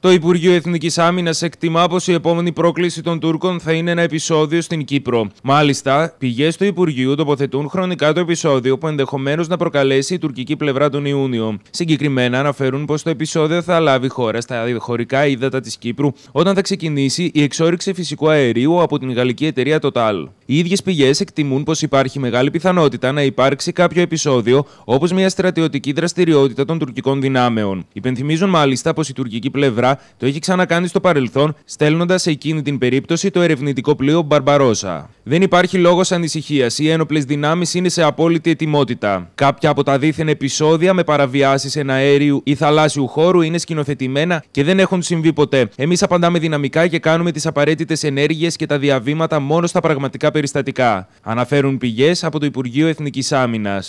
Το Υπουργείο Εθνικής Άμυνας εκτιμά πως η επόμενη πρόκληση των Τούρκων θα είναι ένα επεισόδιο στην Κύπρο. Μάλιστα, πηγές του Υπουργείου τοποθετούν χρονικά το επεισόδιο που ενδεχομένως να προκαλέσει η τουρκική πλευρά τον Ιούνιο. Συγκεκριμένα, αναφέρουν πως το επεισόδιο θα λάβει χώρα στα χωρικά ύδατα της Κύπρου όταν θα ξεκινήσει η εξόριξη φυσικού αερίου από την γαλλική εταιρεία Total. Οι ίδιες πηγές εκτιμούν πως υπάρχει μεγάλη πιθανότητα να υπάρξει κάποιο επεισόδιο όπως μια στρατιωτική δραστηριότητα των τουρκικών δυνάμεων. Υπενθυμίζουν μάλιστα πως η τουρκική πλευρά το έχει ξανακάνει στο παρελθόν, στέλνοντας σε εκείνη την περίπτωση το ερευνητικό πλοίο Μπαρμπαρόσα. Δεν υπάρχει λόγος ανησυχίας. Οι ένοπλες δυνάμεις είναι σε απόλυτη ετοιμότητα. Κάποια από τα δίθεν επεισόδια με παραβιάσεις εναέριου ή θαλάσσιου χώρου είναι σκηνοθετημένα και δεν έχουν συμβεί ποτέ. Εμείς απαντάμε δυναμικά και κάνουμε τις απαραίτητες ενέργειες και τα διαβήματα μόνο στα πραγματικά περιστατικά. Αναφέρουν πηγές από το Υπουργείο Εθνικής Άμυνας.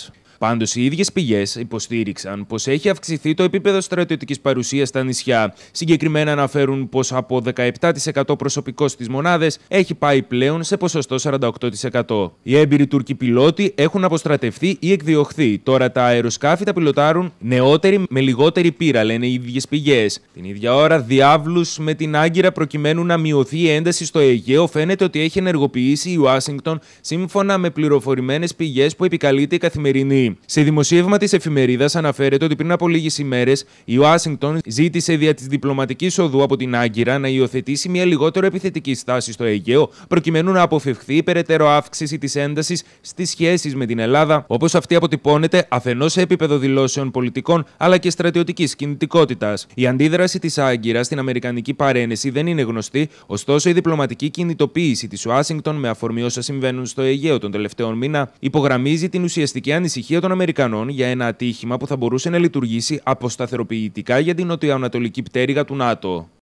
Πάντως, οι ίδιες πηγές υποστήριξαν πως έχει αυξηθεί το επίπεδο στρατιωτικής παρουσίας στα νησιά. Συγκεκριμένα αναφέρουν πως από 17% προσωπικό στις μονάδες έχει πάει πλέον σε ποσοστό 48%. Οι έμπειροι Τούρκοι πιλότοι έχουν αποστρατευτεί ή εκδιωχθεί. Τώρα τα αεροσκάφη τα πιλοτάρουν νεότεροι με λιγότερη πύρα, λένε οι ίδιες πηγές. Την ίδια ώρα, διάβλους με την Άγκυρα προκειμένου να μειωθεί η ένταση στο Αιγαίο φαίνεται ότι έχει ενεργοποιήσει η Ουάσιγκτον σύμφωνα με πληροφορημένες πηγές που επικαλείται η καθημερινή. Σε δημοσίευμα της εφημερίδας αναφέρεται ότι πριν από λίγες ημέρες η Ουάσιγκτον ζήτησε δια της διπλωματικής οδού από την Άγκυρα να υιοθετήσει μια λιγότερο επιθετική στάση στο Αιγαίο, προκειμένου να αποφευχθεί η περαιτέρω αύξηση της έντασης στις σχέσεις με την Ελλάδα, όπως αυτή αποτυπώνεται αφενός σε επίπεδο δηλώσεων πολιτικών αλλά και στρατιωτικής κινητικότητας. Η αντίδραση της Άγκυρας στην Αμερικανική παρένεση δεν είναι γνωστή, ωστόσο η διπλωματική κινητοποίηση της Ουάσιγκτον με αφορμή όσα συμβαίνουν στο Αιγαίο τον τελευταίο μήνα υπογραμμίζει την ουσιαστική ανησυχία των Αμερικανών για ένα ατύχημα που θα μπορούσε να λειτουργήσει αποσταθεροποιητικά για την νοτιοανατολική πτέρυγα του ΝΑΤΟ.